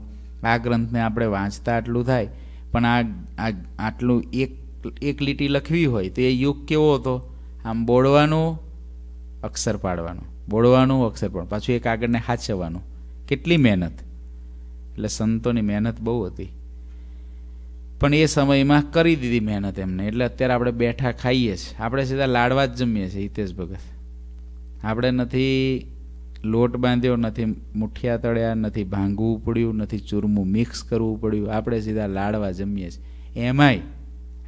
આ ગ્રંથને આપણે વાંચતા આટલું થાય પણ આ આટલું એક એક લીટી લખવી હોય તો એ યુગ કેવો હતો આમ બોળવાનું અક્ષર પાડવાનું બોળવાનું અક્ષર પાડવાનું પાછું એક આગળને હાચવવાનું કેટલી મહેનત એટલે સંતોની મહેનત બહુ હતી પણ એ સમયમાં કરી દીધી મહેનત એમને એટલે અત્યારે આપણે બેઠા ખાઈએ છીએ આપણે સીધા લાડવા જ જમીએ છીએ હિતેશ ભગત આપણે નથી લોટ બાંધ્યો નથી મુઠિયા તળ્યા નથી ભાંગવું પડ્યું નથી ચૂરમું મિક્સ કરવું પડ્યું આપણે સીધા લાડવા જમીએ છીએ એમાંય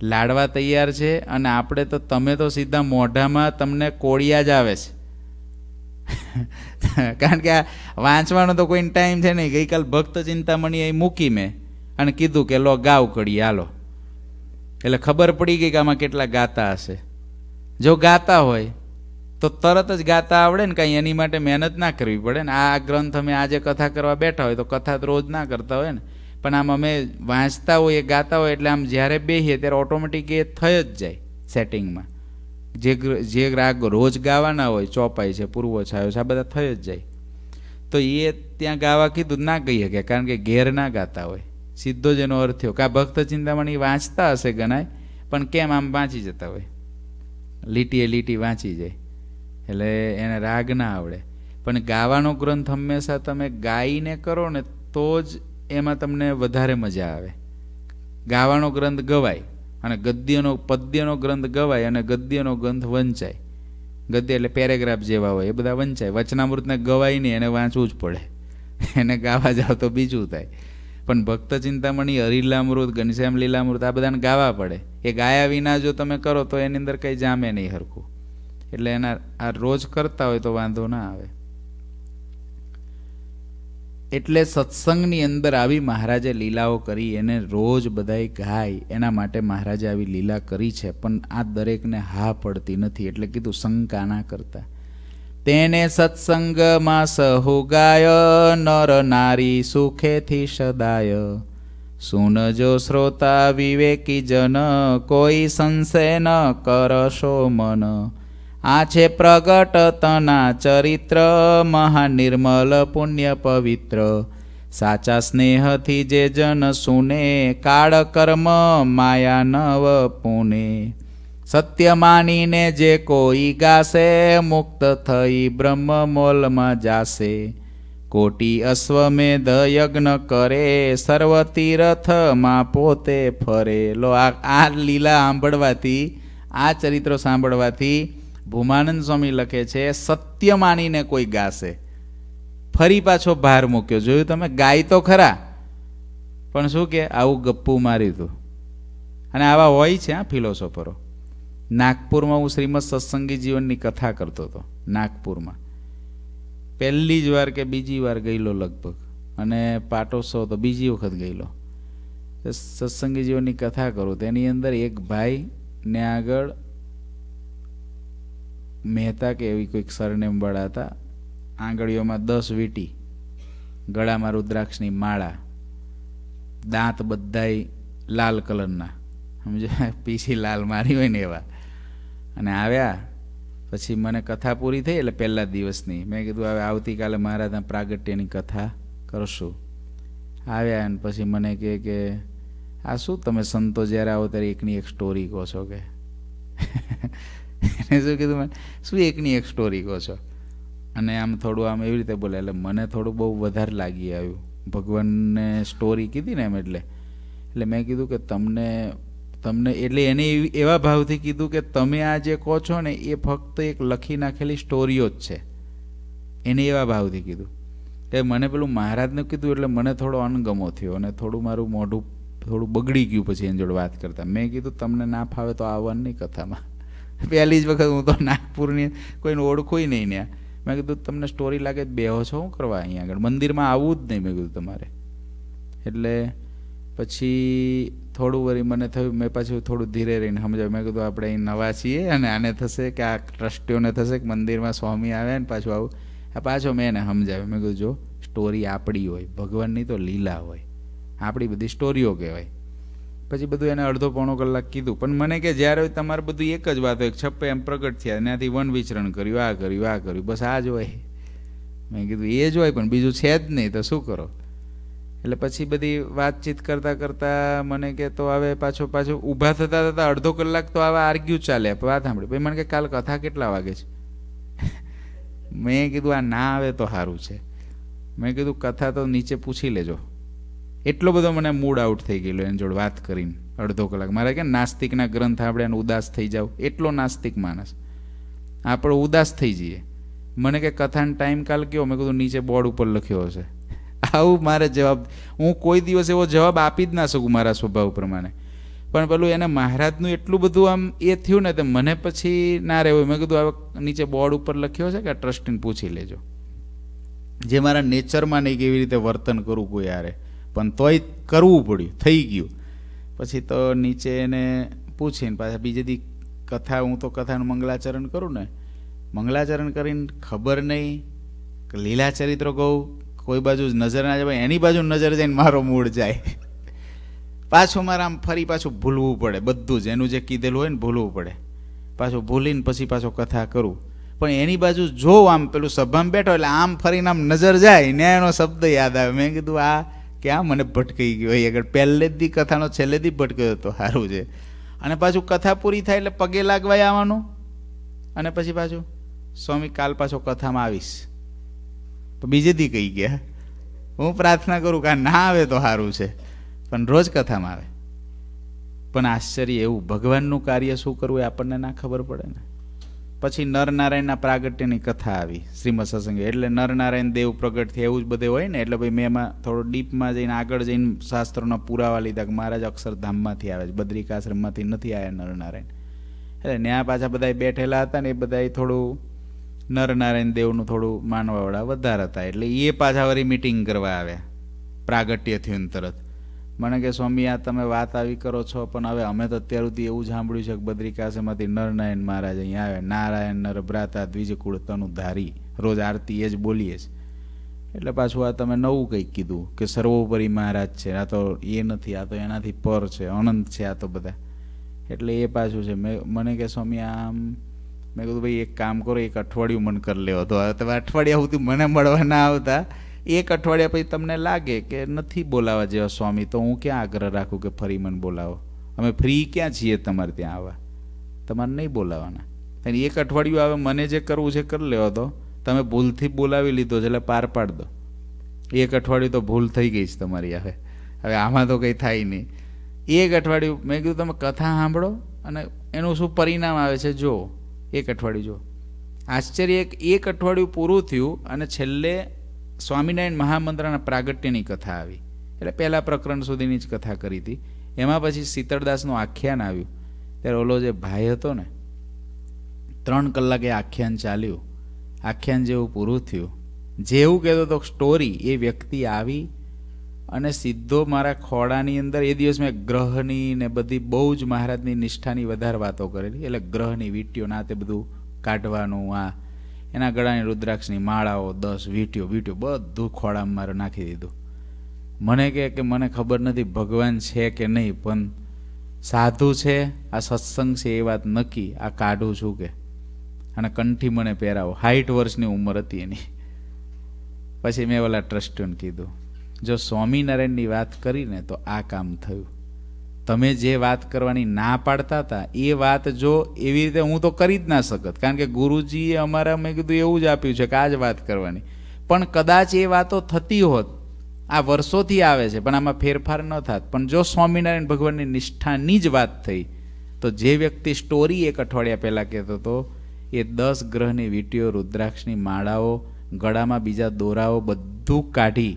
લાડવા તૈયાર છે અને આપણે તો તમે તો સીધા મોઢામાં તમને કોળિયા જ આવે છે કારણ કે આ વાંચવાનો તો કોઈ ટાઈમ છે નહીં ગઈકાલ ભક્ત ચિંતામણી અહીં મૂકી મેં અને કીધું કે લો ગાવ કડી હાલો એટલે ખબર પડી ગઈ કે આમાં કેટલા ગાતા હશે જો ગાતા હોય તો તરત જ ગાતા આવડે ને કાંઈ એની માટે મહેનત ના કરવી પડે ને આ ગ્રંથ અમે આજે કથા કરવા બેઠા હોય તો કથા રોજ ના કરતા હોય ને પણ આમ અમે વાંચતા હોઈએ ગાતા હોય એટલે આમ જ્યારે બેસીએ ત્યારે ઓટોમેટિક એ થઈ જ જાય સેટિંગમાં જે જે રાગ રોજ ગાવાના હોય ચોપાય છે પૂર્વો છાયો છે આ બધા થઈ જ જાય તો એ ત્યાં ગાવા કીધું ના કહી શકે કારણ કે ઘેર ના ગાતા હોય સીધો જ એનો અર્થ થયો કે આ ભક્ત ચિંતામણી વાંચતા હશે ગણાય પણ કેમ આમ વાંચી જતા હોય લીટી એ લીટી વાંચી જાય એટલે એને રાગ ના આવડે પણ ગાવાનો ગ્રંથ હંમેશા તમે ગાઈને કરો ને તો જ એમાં તમને વધારે મજા આવે ગાવાનો ગ્રંથ ગવાય અને ગદ્યનો પદ્યનો ગ્રંથ ગવાય અને ગદ્યનો ગ્રંથ વંચાય ગદ્ય એટલે પેરેગ્રાફ જેવા હોય એ બધા વંચાય વચનામૃતને ગવાય નહીં એને વાંચવું જ પડે એને ગાવા જાવ તો બીજું થાય પણ ભક્ત ચિંતામણી હરિલામૃત ઘનશ્યામ લીલામૃત આ બધાને ગાવા પડે એ ગાયા વિના જો તમે કરો તો એની અંદર કંઈ જામે નહીં હરખું એટલે એના આ રોજ કરતા હોય તો વાંધો ના આવે એટલે સત્સંગની અંદર આવી મહારાજે લીલાઓ કરી એને રોજ બધાએ ગાય એના માટે મહારાજે આવી લીલા કરી છે પણ આ દરેકને હા પડતી નથી એટલે કીધું શંકા ના કરતા તેને સત્સંગમાં સહોગાય નર નારી સુખેથી સદાય સુનજો શ્રોતા વિવેકી જન કોઈ સંશય ન કરશો મન આ છે પ્રગટ તના ચરિત્ર મહાન નિર્મલ પુણ્ય પવિત્ર સાચા સ્નેહથી જે જન સુને કાળ કર્મ માયા નવ પુને સત્ય માનીને જે કોઈ ગાશે મુક્ત થઈ બ્રહ્મ મોલમાં જાશે કોટી અશ્વમેધ યજ્ઞ કરે સર્વ તીર્થમાં પોતે ફરે લો આ લીલા સાંભળવાથી આ ચરિત્રો સાંભળવાથી ભૂમાનંદ સ્વામી લખે છે સત્ય માનીને કોઈ ગાશે ફરી પાછો ભાર મૂક્યો જોયું તમે ગાય તો ખરા પણ શું કે આવું ગપ્પું માર્યું હતું અને આવા હોય છે આ ફિલોસોફરો નાગપુરમાં હું શ્રીમદ સત્સંગી જીવનની કથા કરતો હતો નાગપુરમાં પહેલી જ વાર કે બીજી વાર ગયેલો લગભગ અને પાટોત્સવ તો બીજી વખત ગયેલો સત્સંગી જીવનની કથા કરું તેની અંદર એક ભાઈને આગળ મહેતા કે એવી કોઈક સરનેમવાળા હતા આંગળીઓમાં દસ વીટી ગળામાં રુદ્રાક્ષની માળા દાંત બધાય લાલ કલરના સમજે પીસી લાલ મારી હોય ને એવા અને આવ્યા પછી મને કથા પૂરી થઈ એટલે પહેલા દિવસની મેં કીધું હવે આવતીકાલે મહારાજના પ્રાગટ્યની કથા કરશું આવ્યા અને પછી મને કહે કે આ શું તમે સંતો જ્યારે આવો ત્યારે એકની એક સ્ટોરી કહો છો કે એને શું કીધું મેં શું એકની એક સ્ટોરી કહો છો અને આમ થોડું આમ એવી રીતે બોલે એટલે મને થોડું બહુ વધારે લાગી આવ્યું ભગવાનને સ્ટોરી કીધી ને એમ એટલે એટલે મેં કીધું કે તમને તમને એટલે એને એવા ભાવથી કીધું કે તમે આ જે કહો છો ને એ ફક્ત એક લખી નાખેલી સ્ટોરીઓ જ છે એને એવા ભાવથી કીધું કે મને પેલું મહારાજનું કીધું એટલે મને થોડો અનગમો થયો અને થોડું મારું મોઢું થોડું બગડી ગયું પછી એની જોડે વાત કરતા મેં કીધું તમને ના ફાવે તો આવવાની કથામાં પહેલી જ વખત હું તો નાગપુરની કોઈને ઓળખું નહીં ને મેં કીધું તમને સ્ટોરી લાગે બેહો છો શું કરવા અહીંયા આગળ મંદિરમાં આવવું જ નહીં મેં કીધું તમારે એટલે પછી થોડું વરી મને થયું મેં પાછું થોડું ધીરે રહીને સમજાવ્યું મેં કીધું આપણે અહીં નવા છીએ અને આને થશે કે આ ટ્રસ્ટીઓને થશે કે મંદિરમાં સ્વામી આવે ને પાછું આવું આ પાછો મેં એને સમજાવ્યું મેં કીધું જો સ્ટોરી આપણી હોય ભગવાનની તો લીલા હોય આપણી બધી સ્ટોરીઓ કહેવાય પછી બધું એને અડધો પોણો કલાક કીધું પણ મને કે જ્યારે તમારે બધું એક જ વાત હોય છપ્પે એમ પ્રગટ થયા એનાથી વન વિચરણ કર્યું આ કર્યું આ કર્યું બસ આ જ હોય મેં કીધું એ જ હોય પણ બીજું છે જ નહીં તો શું કરો એટલે પછી બધી વાતચીત કરતાં કરતાં મને કે તો હવે પાછો પાછો ઊભા થતાં થતાં અડધો કલાક તો આવા આર્ગ્યુ ચાલે વાત સાંભળી ભાઈ મને કે કાલ કથા કેટલા વાગે છે મેં કીધું આ ના આવે તો સારું છે મેં કીધું કથા તો નીચે પૂછી લેજો એટલો બધો મને મૂડ આઉટ થઈ ગયેલો એની જોડે વાત કરીને અડધો કલાક મારે કે નાસ્તિકના ગ્રંથ આપણે એને ઉદાસ થઈ જાવ એટલો નાસ્તિક માણસ આપણે ઉદાસ થઈ જઈએ મને કે કથાનો ટાઈમ કાલ કયો મેં કીધું નીચે બોર્ડ ઉપર લખ્યો હશે આવું મારે જવાબ હું કોઈ દિવસ એવો જવાબ આપી જ ના શકું મારા સ્વભાવ પ્રમાણે પણ પેલું એને મહારાજનું એટલું બધું આમ એ થયું ને તો મને પછી ના રહેવું મેં કીધું હવે નીચે બોર્ડ ઉપર લખ્યો છે કે ટ્રસ્ટીને પૂછી લેજો જે મારા નેચરમાં નહીં કેવી રીતે વર્તન કરું કોઈ યારે પણ તોય કરવું પડ્યું થઈ ગયું પછી તો નીચે એને પૂછીને પાછા બીજી દી કથા હું તો કથાનું મંગલાચરણ કરું ને મંગલાચરણ કરીને ખબર નહીં લીલા ચરિત્રો કહું કોઈ બાજુ નજર ના જાય એની બાજુ નજર જઈને મારો મૂડ જાય પાછું મારે આમ ફરી પાછું ભૂલવું પડે બધું જ એનું જે કીધેલું હોય ને ભૂલવું પડે પાછું ભૂલીને પછી પાછો કથા કરું પણ એની બાજુ જોઉં આમ પેલું સભામાં બેઠો એટલે આમ ફરીને આમ નજર જાય ને એનો શબ્દ યાદ આવે મેં કીધું આ કે આ મને ભટકાઈ ગયો હોય આગળ પહેલે પહેલેથી કથાનો છેલ્લે છેલ્લેથી ભટક્યો હતો સારું છે અને પાછું કથા પૂરી થાય એટલે પગે લાગવાય આવવાનું અને પછી પાછું સ્વામી કાલ પાછો કથામાં આવીશ તો બીજે દી કહી ગયા હું પ્રાર્થના કરું કે ના આવે તો સારું છે પણ રોજ કથામાં આવે પણ આશ્ચર્ય એવું ભગવાનનું કાર્ય શું કરવું એ આપણને ના ખબર પડે ને પછી નરનારાયણના પ્રાગટ્યની કથા આવી શ્રીમદ સત્સંગે એટલે નરનારાયણ દેવ પ્રગટ થયા એવું જ બધે હોય ને એટલે ભાઈ મેં એમાં થોડો ડીપમાં જઈને આગળ જઈને શાસ્ત્રોના પુરાવા લીધા કે મહારાજ અક્ષરધામમાંથી આવે છે બદ્રિકાશ્રમમાંથી નથી આવ્યા નરનારાયણ એટલે ત્યાં પાછા બધા બેઠેલા હતા ને એ બધા થોડું નરનારાયણ દેવનું થોડું માનવાવાળા વધારે હતા એટલે એ પાછા વળી મિટિંગ કરવા આવ્યા પ્રાગટ્ય થયું તરત મને કે સ્વામી આ તમે વાત આવી કરો છો પણ હવે અમે તો અત્યાર સુધી એવું સાંભળ્યું છે કે બદ્રિકાશ્રમમાંથી નરનારાયણ મહારાજ અહીંયા આવે નારાયણ નરભ્રાતા દ્વિજકુળ તનુ ધારી રોજ આરતી એ જ બોલીએ છે એટલે પાછું આ તમે નવું કંઈક કીધું કે સર્વોપરી મહારાજ છે આ તો એ નથી આ તો એનાથી પર છે અનંત છે આ તો બધા એટલે એ પાછું છે મેં મને કે સ્વામી આમ મેં કીધું ભાઈ એક કામ કરો એક અઠવાડિયું મન કરી લેવો તો તમે અઠવાડિયા સુધી મને મળવા ના આવતા એક અઠવાડિયા પછી તમને લાગે કે નથી બોલાવા જેવા સ્વામી તો હું ક્યાં આગ્રહ રાખું કે ફરી મને બોલાવો અમે ફ્રી ક્યાં છીએ તમારે ત્યાં આવવા તમારે નહીં બોલાવાના અને એક અઠવાડિયું આવે મને જે કરવું છે કરી લેવા દો તમે ભૂલથી બોલાવી લીધો છે એટલે પાર પાડ દો એક અઠવાડિયું તો ભૂલ થઈ ગઈ છે તમારી હવે હવે આમાં તો કંઈ થાય નહીં એક અઠવાડિયું મેં કીધું તમે કથા સાંભળો અને એનું શું પરિણામ આવે છે જો એક અઠવાડિયું જો આશ્ચર્ય એક એક અઠવાડિયું પૂરું થયું અને છેલ્લે સ્વામિનારાયણ મહામંત્રના પ્રાગટ્યની કથા આવી એટલે પહેલાં પ્રકરણ સુધીની જ કથા કરી હતી એમાં પછી શીતળદાસનું આખ્યાન આવ્યું ત્યારે ઓલો જે ભાઈ હતો ને ત્રણ કલાકે આખ્યાન ચાલ્યું આખ્યાન જેવું પૂરું થયું જેવું કહેતો તો સ્ટોરી એ વ્યક્તિ આવી અને સીધો મારા ખોડાની અંદર એ દિવસ મેં ગ્રહની ને બધી બહુ જ મહારાજની નિષ્ઠાની વધારે વાતો કરેલી એટલે ગ્રહની વીંટીઓ ના તે બધું કાઢવાનું આ એના ગળાની રુદ્રાક્ષની માળાઓ દસ વીંટીઓ વીંટીઓ બધું ખોળામાં મારે નાખી દીધું મને કે મને ખબર નથી ભગવાન છે કે નહીં પણ સાધુ છે આ સત્સંગ છે એ વાત નક્કી આ કાઢું છું કે અને કંઠી મને પહેરાવો હાઈટ વર્ષની ઉંમર હતી એની પછી મેં ઓલા ટ્રસ્ટીઓને કીધું જો સ્વામિનારાયણની વાત કરીને તો આ કામ થયું તમે જે વાત કરવાની ના પાડતા હતા એ વાત જો એવી રીતે હું તો કરી જ ના શકત કારણ કે ગુરુજીએ અમારા મેં કીધું એવું જ આપ્યું છે કે આ જ વાત કરવાની પણ કદાચ એ વાતો થતી હોત આ વર્ષોથી આવે છે પણ આમાં ફેરફાર ન થાત પણ જો સ્વામિનારાયણ ભગવાનની નિષ્ઠાની જ વાત થઈ તો જે વ્યક્તિ સ્ટોરી એક અઠવાડિયા પહેલાં કહેતો હતો એ દસ ગ્રહની વીંટીઓ રુદ્રાક્ષની માળાઓ ગળામાં બીજા દોરાઓ બધું કાઢી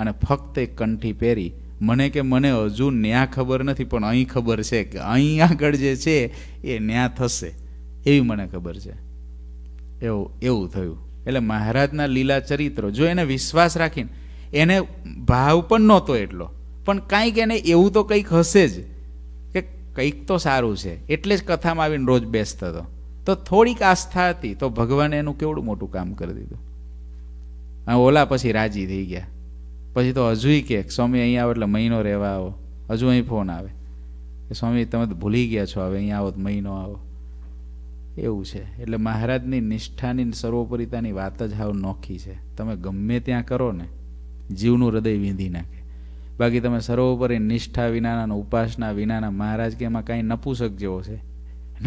અને ફક્ત એક કંઠી પહેરી મને કે મને હજુ ન્યા ખબર નથી પણ અહીં ખબર છે કે અહીં આગળ જે છે એ ન્યા થશે એવી મને ખબર છે એવું એવું થયું એટલે મહારાજના લીલા ચરિત્રો જો એને વિશ્વાસ રાખીને એને ભાવ પણ નહોતો એટલો પણ કાંઈક એને એવું તો કંઈક હશે જ કે કંઈક તો સારું છે એટલે જ કથામાં આવીને રોજ બેસતો હતો તો થોડીક આસ્થા હતી તો ભગવાને એનું કેવડું મોટું કામ કરી દીધું ઓલા પછી રાજી થઈ ગયા પછી તો હજુય કે સ્વામી અહીં આવો એટલે મહિનો રહેવા આવો હજુ અહીં ફોન આવે કે સ્વામી તમે તો ભૂલી ગયા છો હવે અહીંયા આવો તો મહિનો આવો એવું છે એટલે મહારાજની નિષ્ઠાની સર્વોપરિતાની વાત જ હાવ નોખી છે તમે ગમે ત્યાં કરો ને જીવનું હૃદય વીંધી નાખે બાકી તમે સર્વોપરી નિષ્ઠા વિનાના ઉપાસના વિનાના મહારાજ કે એમાં કાંઈ નપુસક જેવો છે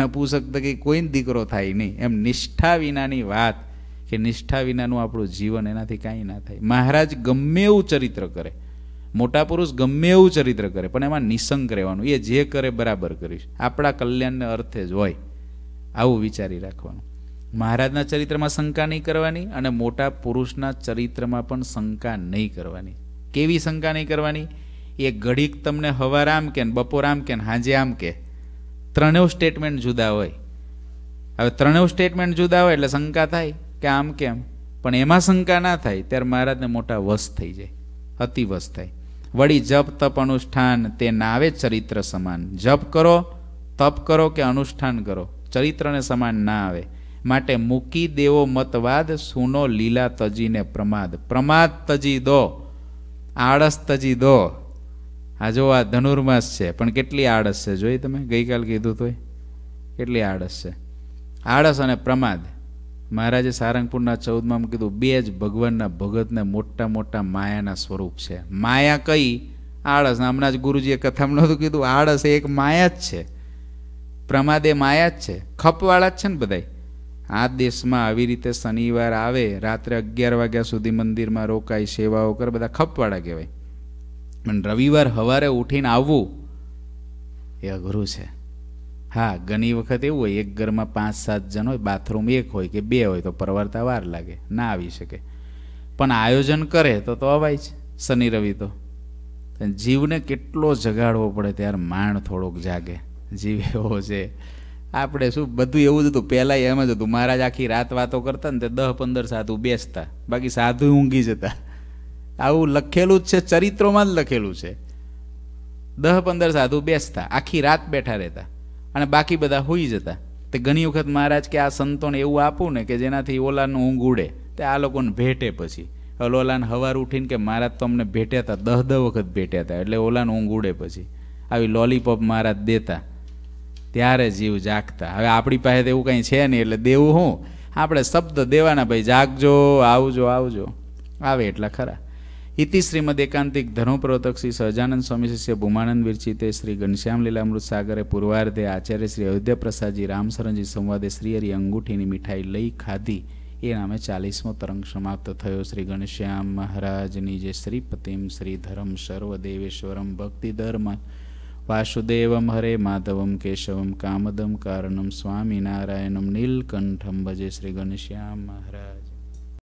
નપુસક તો કંઈ કોઈ દીકરો થાય નહીં એમ નિષ્ઠા વિનાની વાત કે નિષ્ઠા વિનાનું આપણું જીવન એનાથી કાંઈ ના થાય મહારાજ ગમે એવું ચરિત્ર કરે મોટા પુરુષ ગમે એવું ચરિત્ર કરે પણ એમાં નિસંગ રહેવાનું એ જે કરે બરાબર કરીશ આપણા કલ્યાણને અર્થે જ હોય આવું વિચારી રાખવાનું મહારાજના ચરિત્રમાં શંકા નહીં કરવાની અને મોટા પુરુષના ચરિત્રમાં પણ શંકા નહીં કરવાની કેવી શંકા નહીં કરવાની એ ઘડીક તમને હવાર આમ કે બપોર આમ કે હાંજે આમ કે ત્રણેવ સ્ટેટમેન્ટ જુદા હોય હવે ત્રણેવ સ્ટેટમેન્ટ જુદા હોય એટલે શંકા થાય કે આમ કેમ પણ એમાં શંકા ના થાય ત્યારે મહારાજને મોટા વશ થઈ જાય અતિવશ થાય વળી જપ તપ અનુષ્ઠાન તે નાવે ચરિત્ર સમાન જપ કરો તપ કરો કે અનુષ્ઠાન કરો ચરિત્રને સમાન ના આવે માટે મૂકી દેવો મતવાદ સૂનો લીલા તજીને પ્રમાદ પ્રમાદ તજી દો આળસ તજી દો આ જો આ ધનુર્માસ છે પણ કેટલી આળસ છે જોઈ તમે ગઈકાલ કીધું તોય કેટલી આળસ છે આળસ અને પ્રમાદ મહારાજે સારંગપુરના ચૌદમાં કીધું બે જ ભગવાનના ભગતને મોટા મોટા માયાના સ્વરૂપ છે માયા કઈ આળસ હમણાં જ ગુરુજીએ કથામાં નહોતું કીધું આળસ એક માયા જ છે પ્રમાદે માયા જ છે ખપવાળા જ છે ને બધાય આ દેશમાં આવી રીતે શનિવાર આવે રાત્રે અગિયાર વાગ્યા સુધી મંદિરમાં રોકાય સેવાઓ કરે બધા ખપવાળા કહેવાય પણ રવિવાર સવારે ઉઠીને આવવું એ અઘરું છે હા ઘણી વખત એવું હોય એક ઘરમાં પાંચ સાત જણ હોય બાથરૂમ એક હોય કે બે હોય તો પરવરતા વાર લાગે ના આવી શકે પણ આયોજન કરે તો તો અવાય છે શનિ રવિ તો જીવને કેટલો જગાડવો પડે ત્યારે માણ થોડોક જાગે જીવ એવો છે આપણે શું બધું એવું જ હતું પહેલાં એમ જ હતું મહારાજ આખી રાત વાતો કરતા ને તે દહ પંદર સાધુ બેસતા બાકી સાધુ ઊંઘી જતા આવું લખેલું જ છે ચરિત્રોમાં જ લખેલું છે દહ પંદર સાધુ બેસતા આખી રાત બેઠા રહેતા અને બાકી બધા હોઈ જતા તે ઘણી વખત મહારાજ કે આ સંતોને એવું આપું ને કે જેનાથી ઓલાનું ઊંઘ ઉડે તે આ લોકોને ભેટે પછી એટલે ઓલાને હવાર ઉઠીને કે મહારાજ તો અમને ભેટ્યા હતા દહ દહ વખત ભેટ્યા હતા એટલે ઓલાનું ઊંઘ ઉડે પછી આવી લોલીપોપ મહારાજ દેતા ત્યારે જીવ જાગતા હવે આપણી પાસે તો એવું કંઈ છે નહીં એટલે દેવું હું આપણે શબ્દ દેવાના ભાઈ જાગજો આવજો આવજો આવે એટલા ખરા ઇતિ શ્રીમદ એકાંતિક ધર્મપ્રવર્તક શ્રી સહજાનંદ સ્વામી શિષ્ય ભૂમાનંદ વિરચિતે શ્રી ઘનશ્યામ લીલામૃત સાગરે પૂર્વાર્ધે આચાર્ય શ્રી અયોધ્યા પ્રસાદજી રામસરણજી સંવાદે શ્રી હરિ અંગૂઠીની મીઠાઈ લઈ ખાધી એ નામે ચાલીસમો તરંગ સમાપ્ત થયો શ્રી ઘનશ્યામ મહારાજની જે શ્રી પતિમ શ્રી ધરમ સર્વદેવેશ્વરમ ભક્તિ ધર્મ વાસુદેવમ હરે માધવમ કેશવમ કામદમ કારણમ સ્વામિનારાયણમ નીલકંઠમ ભજે શ્રી ઘનશ્યામ મહારાજ